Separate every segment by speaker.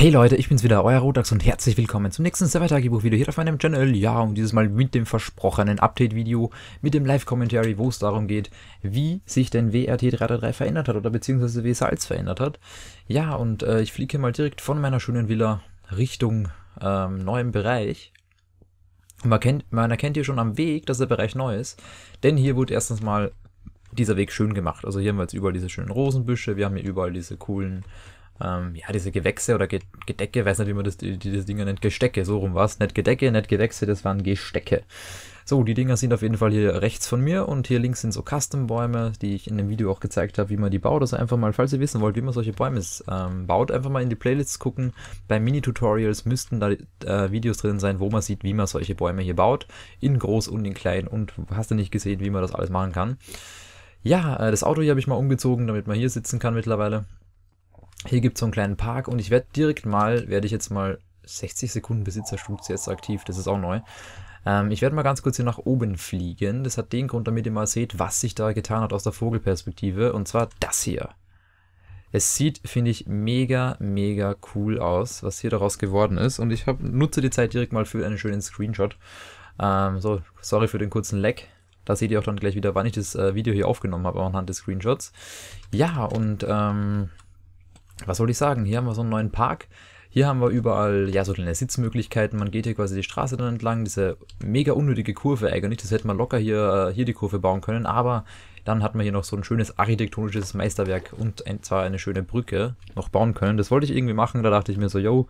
Speaker 1: Hey Leute, ich bin's wieder, euer Rotax und herzlich willkommen zum nächsten Server-Tagebuch-Video hier auf meinem Channel. Ja, und dieses Mal mit dem versprochenen Update-Video, mit dem Live-Commentary, wo es darum geht, wie sich denn WRT 333 verändert hat oder beziehungsweise WSALS verändert hat. Ja, und äh, ich fliege hier mal direkt von meiner schönen Villa Richtung ähm, neuem Bereich. Und man, kennt, man erkennt hier schon am Weg, dass der Bereich neu ist, denn hier wurde erstens mal dieser Weg schön gemacht. Also hier haben wir jetzt überall diese schönen Rosenbüsche, wir haben hier überall diese coolen ähm, ja, diese Gewächse oder Gedecke, weiß nicht, wie man das, die, die, das Ding nennt, Gestecke, so rum war es. Nicht Gedecke, nicht Gewächse, das waren Gestecke. So, die Dinger sind auf jeden Fall hier rechts von mir und hier links sind so Custom-Bäume, die ich in dem Video auch gezeigt habe, wie man die baut. Also einfach mal, falls ihr wissen wollt, wie man solche Bäume ähm, baut, einfach mal in die Playlists gucken. Bei Mini-Tutorials müssten da äh, Videos drin sein, wo man sieht, wie man solche Bäume hier baut. In groß und in klein und hast du nicht gesehen, wie man das alles machen kann. Ja, äh, das Auto hier habe ich mal umgezogen, damit man hier sitzen kann mittlerweile. Hier gibt es so einen kleinen Park und ich werde direkt mal, werde ich jetzt mal 60 Sekunden Besitzerschutz jetzt aktiv, das ist auch neu. Ähm, ich werde mal ganz kurz hier nach oben fliegen. Das hat den Grund, damit ihr mal seht, was sich da getan hat aus der Vogelperspektive. Und zwar das hier. Es sieht, finde ich, mega, mega cool aus, was hier daraus geworden ist. Und ich hab, nutze die Zeit direkt mal für einen schönen Screenshot. Ähm, so, sorry für den kurzen Lag. Da seht ihr auch dann gleich wieder, wann ich das äh, Video hier aufgenommen habe, anhand des Screenshots. Ja, und ähm, was soll ich sagen, hier haben wir so einen neuen Park. Hier haben wir überall, ja, so kleine Sitzmöglichkeiten. Man geht hier quasi die Straße dann entlang. Diese mega unnötige Kurve eigentlich. Das hätte man locker hier, äh, hier die Kurve bauen können. Aber dann hat man hier noch so ein schönes architektonisches Meisterwerk und zwar eine schöne Brücke noch bauen können. Das wollte ich irgendwie machen. Da dachte ich mir so, yo,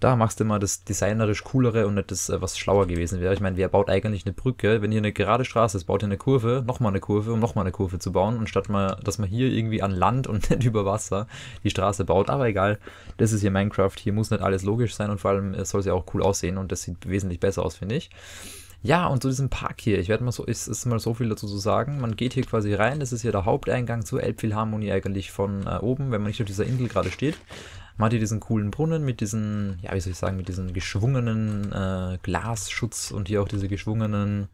Speaker 1: da machst du immer das designerisch coolere und nicht das, äh, was schlauer gewesen wäre. Ich meine, wer baut eigentlich eine Brücke, wenn hier eine gerade Straße ist, baut hier eine Kurve, nochmal eine Kurve, um nochmal eine Kurve zu bauen, und statt mal, dass man hier irgendwie an Land und nicht über Wasser die Straße baut. Aber egal, das ist hier Minecraft, hier muss nicht alles logisch sein und vor allem äh, soll es ja auch cool aussehen und das sieht wesentlich besser aus, finde ich. Ja, und zu diesem Park hier, ich werde mal so, ist, ist mal so viel dazu zu sagen. Man geht hier quasi rein, das ist hier der Haupteingang zur Elbphilharmonie eigentlich von äh, oben, wenn man nicht auf dieser Insel gerade steht. Man hat hier diesen coolen Brunnen mit diesen, ja, wie soll ich sagen, mit diesen geschwungenen äh, Glasschutz und hier auch diese geschwungenen,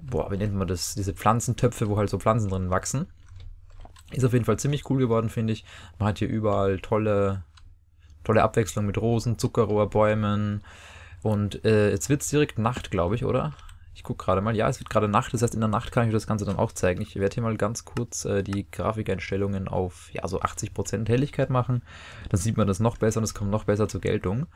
Speaker 1: boah, wie nennt man das, diese Pflanzentöpfe, wo halt so Pflanzen drin wachsen. Ist auf jeden Fall ziemlich cool geworden, finde ich. Man hat hier überall tolle, tolle Abwechslung mit Rosen, Zuckerrohr, Bäumen. Und äh, jetzt wird es direkt Nacht, glaube ich, oder? Ich gucke gerade mal. Ja, es wird gerade Nacht. Das heißt, in der Nacht kann ich euch das Ganze dann auch zeigen. Ich werde hier mal ganz kurz äh, die Grafikeinstellungen auf ja, so 80% Helligkeit machen. Dann sieht man das noch besser und es kommt noch besser zur Geltung.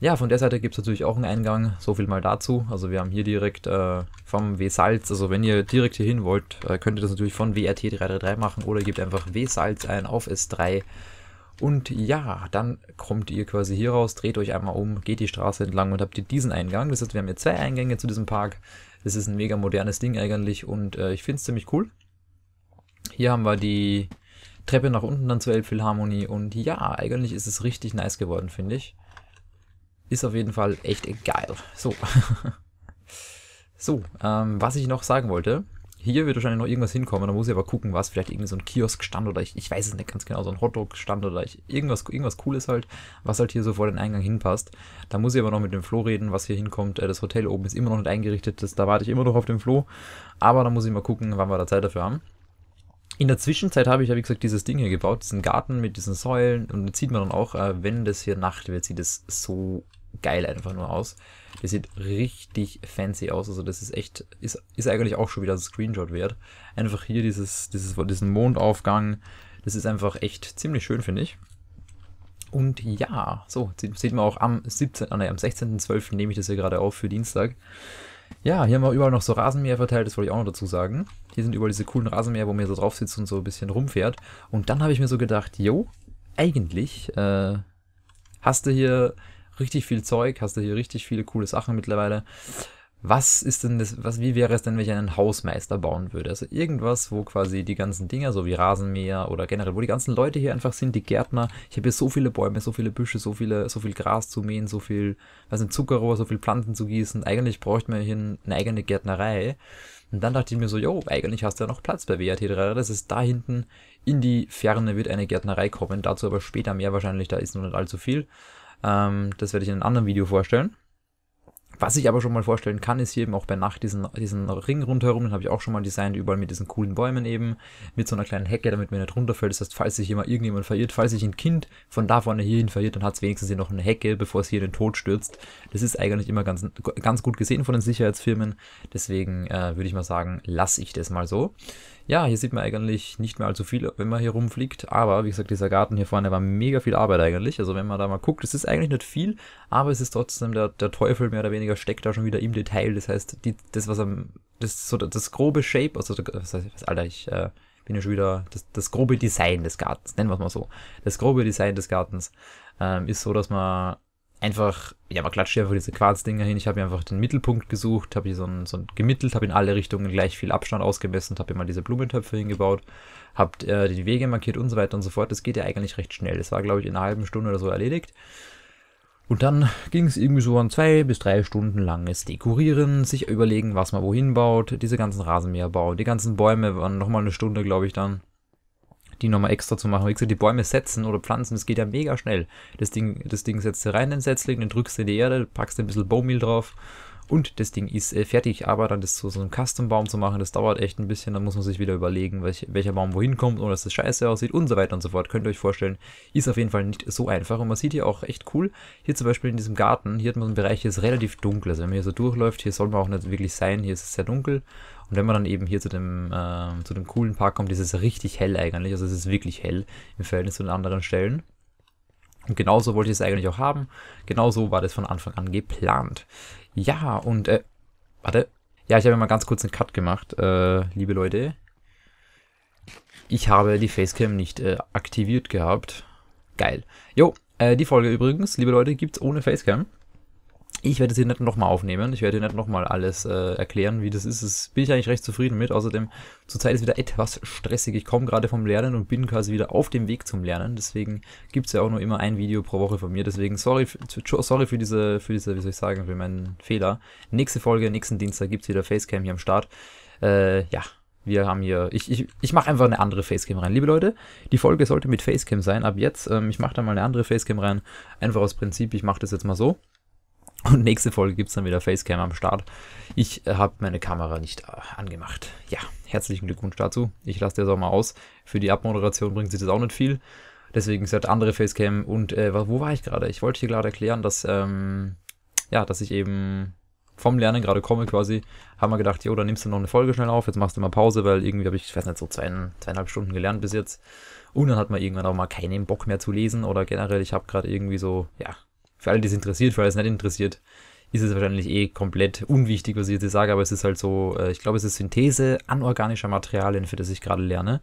Speaker 1: Ja, von der Seite gibt es natürlich auch einen Eingang, so viel mal dazu. Also wir haben hier direkt äh, vom W-Salz, also wenn ihr direkt hier hin wollt, äh, könnt ihr das natürlich von WRT333 machen oder ihr gebt einfach W-Salz ein auf S3 und ja, dann kommt ihr quasi hier raus, dreht euch einmal um, geht die Straße entlang und habt ihr diesen Eingang. Das heißt, wir haben jetzt zwei Eingänge zu diesem Park. Das ist ein mega modernes Ding eigentlich und äh, ich finde es ziemlich cool. Hier haben wir die Treppe nach unten dann zur Elbphilharmonie und ja, eigentlich ist es richtig nice geworden, finde ich. Ist auf jeden Fall echt geil. So. so, ähm, was ich noch sagen wollte, hier wird wahrscheinlich noch irgendwas hinkommen, da muss ich aber gucken, was. Vielleicht irgendwie so ein Kiosk-Stand oder ich, ich weiß es nicht ganz genau, so ein Hotdog-Stand oder ich, irgendwas, irgendwas Cooles halt, was halt hier so vor den Eingang hinpasst. Da muss ich aber noch mit dem Flo reden, was hier hinkommt. Äh, das Hotel oben ist immer noch nicht eingerichtet, das, da warte ich immer noch auf den Flo. Aber da muss ich mal gucken, wann wir da Zeit dafür haben. In der Zwischenzeit habe ich ja, wie gesagt, dieses Ding hier gebaut, diesen Garten mit diesen Säulen. Und das sieht man dann auch, äh, wenn das hier Nacht wird, sieht es so geil einfach nur aus. Das sieht richtig fancy aus. Also das ist echt, ist, ist eigentlich auch schon wieder ein Screenshot wert. Einfach hier dieses, dieses, diesen Mondaufgang. Das ist einfach echt ziemlich schön, finde ich. Und ja, so, sieht man auch am 17., ah, nee, am 16.12. nehme ich das hier gerade auf für Dienstag. Ja, hier haben wir überall noch so Rasenmäher verteilt, das wollte ich auch noch dazu sagen. Hier sind überall diese coolen Rasenmäher, wo man so drauf sitzt und so ein bisschen rumfährt. Und dann habe ich mir so gedacht, jo, eigentlich äh, hast du hier richtig viel Zeug, hast du hier richtig viele coole Sachen mittlerweile. Was ist denn das, was, wie wäre es denn, wenn ich einen Hausmeister bauen würde? Also irgendwas, wo quasi die ganzen Dinger, so wie Rasenmäher oder generell, wo die ganzen Leute hier einfach sind, die Gärtner. Ich habe hier so viele Bäume, so viele Büsche, so viele, so viel Gras zu mähen, so viel, was ein Zuckerrohr, so viel Pflanzen zu gießen. Eigentlich bräuchte man hier eine eigene Gärtnerei. Und dann dachte ich mir so, jo, eigentlich hast du ja noch Platz bei wrt 3 Das ist da hinten in die Ferne wird eine Gärtnerei kommen. Dazu aber später mehr wahrscheinlich, da ist noch nicht allzu viel. Ähm, das werde ich in einem anderen Video vorstellen. Was ich aber schon mal vorstellen kann, ist hier eben auch bei Nacht diesen, diesen Ring rundherum, den habe ich auch schon mal designt, überall mit diesen coolen Bäumen eben, mit so einer kleinen Hecke, damit mir nicht runterfällt. Das heißt, falls sich immer irgendjemand verirrt, falls sich ein Kind von da vorne hierhin verirrt, dann hat es wenigstens hier noch eine Hecke, bevor es hier in den Tod stürzt. Das ist eigentlich immer ganz, ganz gut gesehen von den Sicherheitsfirmen. Deswegen äh, würde ich mal sagen, lasse ich das mal so. Ja, hier sieht man eigentlich nicht mehr allzu viel, wenn man hier rumfliegt. Aber wie gesagt, dieser Garten hier vorne war mega viel Arbeit eigentlich. Also wenn man da mal guckt, es ist eigentlich nicht viel, aber es ist trotzdem der, der Teufel mehr oder weniger steckt da schon wieder im Detail. Das heißt, die, das was am, das so das grobe Shape, also was, was Alter, ich äh, bin ja schon wieder das, das grobe Design des Gartens, nennen wir es mal so. Das grobe Design des Gartens ähm, ist so, dass man einfach, ja, man klatscht einfach diese Quarzdinger hin. Ich habe mir einfach den Mittelpunkt gesucht, habe hier so ein, so ein gemittelt, habe in alle Richtungen gleich viel Abstand ausgemessen, habe immer diese Blumentöpfe hingebaut, habe äh, die Wege markiert und so weiter und so fort. Das geht ja eigentlich recht schnell. Das war, glaube ich, in einer halben Stunde oder so erledigt. Und dann ging es irgendwie so an zwei bis drei Stunden langes Dekorieren, sich überlegen, was man wohin baut, diese ganzen Rasenmäher bauen, die ganzen Bäume waren nochmal eine Stunde, glaube ich, dann die nochmal extra zu machen. Wie gesagt, die Bäume setzen oder pflanzen, das geht ja mega schnell. Das Ding, das Ding setzt du rein, den Setzling, den drückst du in die Erde, packst ein bisschen Bowmeal drauf und das Ding ist äh, fertig, aber dann das zu so, einem Custom-Baum zu machen, das dauert echt ein bisschen. Dann muss man sich wieder überlegen, welch, welcher Baum wohin kommt oder dass das scheiße aussieht und so weiter und so fort. Könnt ihr euch vorstellen, ist auf jeden Fall nicht so einfach. Und man sieht hier auch echt cool, hier zum Beispiel in diesem Garten, hier hat man einen Bereich, hier ist relativ dunkel. Also wenn man hier so durchläuft, hier soll man auch nicht wirklich sein, hier ist es sehr dunkel. Und wenn man dann eben hier zu dem, äh, zu dem coolen Park kommt, ist es richtig hell eigentlich. Also es ist wirklich hell im Verhältnis zu den anderen Stellen. Und genauso wollte ich es eigentlich auch haben. Genauso war das von Anfang an geplant. Ja, und, äh, warte. Ja, ich habe mal ganz kurz einen Cut gemacht, äh, liebe Leute. Ich habe die Facecam nicht äh, aktiviert gehabt. Geil. Jo, äh, die Folge übrigens, liebe Leute, gibt's ohne Facecam. Ich werde es hier nicht nochmal aufnehmen. Ich werde hier nicht nochmal alles äh, erklären, wie das ist. Das bin ich eigentlich recht zufrieden mit. Außerdem, zurzeit ist wieder etwas stressig. Ich komme gerade vom Lernen und bin quasi wieder auf dem Weg zum Lernen. Deswegen gibt es ja auch nur immer ein Video pro Woche von mir. Deswegen sorry, sorry für diese, für diese, wie soll ich sagen, für meinen Fehler. Nächste Folge, nächsten Dienstag gibt es wieder Facecam hier am Start. Äh, ja, wir haben hier, ich, ich, ich mache einfach eine andere Facecam rein. Liebe Leute, die Folge sollte mit Facecam sein. Ab jetzt, ähm, ich mache da mal eine andere Facecam rein. Einfach aus Prinzip, ich mache das jetzt mal so. Und nächste Folge gibt es dann wieder Facecam am Start. Ich äh, habe meine Kamera nicht äh, angemacht. Ja, herzlichen Glückwunsch dazu. Ich lasse dir das auch mal aus. Für die Abmoderation bringt sich das auch nicht viel. Deswegen sind halt andere Facecam. Und äh, wo war ich gerade? Ich wollte dir gerade erklären, dass, ähm, ja, dass ich eben vom Lernen gerade komme quasi, haben wir gedacht, jo, dann nimmst du noch eine Folge schnell auf, jetzt machst du mal Pause, weil irgendwie habe ich, ich weiß nicht, so zwei, zweieinhalb Stunden gelernt bis jetzt. Und dann hat man irgendwann auch mal keinen Bock mehr zu lesen oder generell, ich habe gerade irgendwie so, ja, für alle, die es interessiert, für alle, die es nicht interessiert, ist es wahrscheinlich eh komplett unwichtig, was ich jetzt sage, aber es ist halt so, äh, ich glaube, es ist Synthese anorganischer Materialien, für das ich gerade lerne.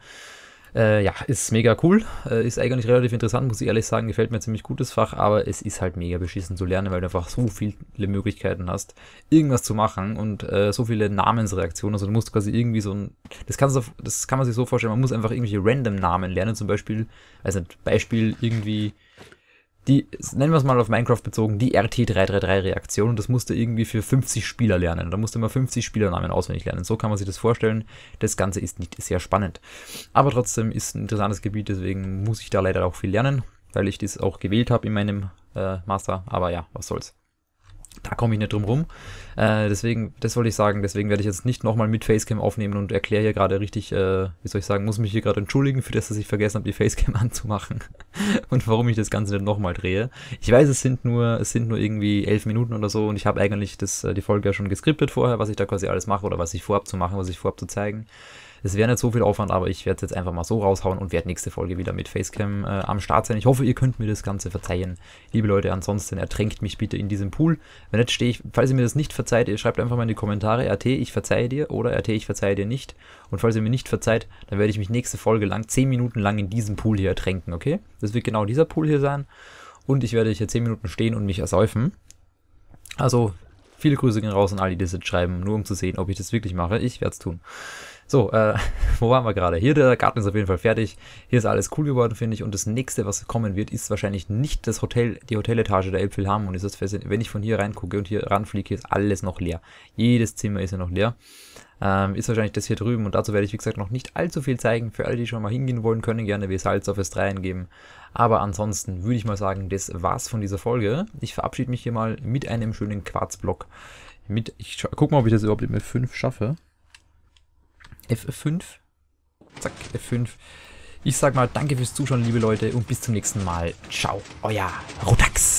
Speaker 1: Äh, ja, ist mega cool, äh, ist eigentlich relativ interessant, muss ich ehrlich sagen, gefällt mir ziemlich gutes Fach, aber es ist halt mega beschissen zu lernen, weil du einfach so viele Möglichkeiten hast, irgendwas zu machen und äh, so viele Namensreaktionen, also du musst quasi irgendwie so ein, das, kannst du, das kann man sich so vorstellen, man muss einfach irgendwelche random Namen lernen, zum Beispiel, also ein Beispiel irgendwie die, nennen wir es mal auf Minecraft bezogen, die RT333-Reaktion. Und das musste irgendwie für 50 Spieler lernen. Da musste man 50 Spielernamen auswendig lernen. So kann man sich das vorstellen. Das Ganze ist nicht sehr spannend. Aber trotzdem ist ein interessantes Gebiet, deswegen muss ich da leider auch viel lernen, weil ich das auch gewählt habe in meinem äh, Master. Aber ja, was soll's. Da komme ich nicht drum rum. Äh, deswegen, das wollte ich sagen, deswegen werde ich jetzt nicht nochmal mit Facecam aufnehmen und erkläre hier gerade richtig, äh, wie soll ich sagen, muss mich hier gerade entschuldigen für das, dass ich vergessen habe, die Facecam anzumachen und warum ich das Ganze nicht nochmal drehe. Ich weiß, es sind nur, es sind nur irgendwie elf Minuten oder so und ich habe eigentlich das, äh, die Folge ja schon geskriptet vorher, was ich da quasi alles mache oder was ich vorhab zu machen, was ich vorhab zu zeigen. Es wäre nicht so viel Aufwand, aber ich werde es jetzt einfach mal so raushauen und werde nächste Folge wieder mit Facecam äh, am Start sein. Ich hoffe, ihr könnt mir das Ganze verzeihen. Liebe Leute, ansonsten ertränkt mich bitte in diesem Pool. Wenn nicht stehe ich, falls ihr mir das nicht verzeiht, ihr schreibt einfach mal in die Kommentare RT, ich verzeihe dir oder RT, ich verzeihe dir nicht. Und falls ihr mir nicht verzeiht, dann werde ich mich nächste Folge lang, 10 Minuten lang in diesem Pool hier ertränken, okay? Das wird genau dieser Pool hier sein. Und ich werde hier 10 Minuten stehen und mich ersäufen. Also, viele Grüße gehen raus an alle, die das jetzt schreiben, nur um zu sehen, ob ich das wirklich mache. Ich werde es tun. So, äh, wo waren wir gerade? Hier, der Garten ist auf jeden Fall fertig. Hier ist alles cool geworden, finde ich. Und das nächste, was kommen wird, ist wahrscheinlich nicht das Hotel, die Hoteletage der Elbphilharmonie. Das ist, wenn ich von hier reingucke und hier ranfliege, ist alles noch leer. Jedes Zimmer ist ja noch leer. Ähm, ist wahrscheinlich das hier drüben und dazu werde ich, wie gesagt, noch nicht allzu viel zeigen. Für alle, die schon mal hingehen wollen, können gerne wie Salzdorfes 3 eingeben. Aber ansonsten würde ich mal sagen, das war's von dieser Folge. Ich verabschiede mich hier mal mit einem schönen Quarzblock. Mit, ich guck mal, ob ich das überhaupt mit 5 schaffe. F5. Zack, F5. Ich sag mal, danke fürs Zuschauen, liebe Leute, und bis zum nächsten Mal. Ciao, euer Rotax.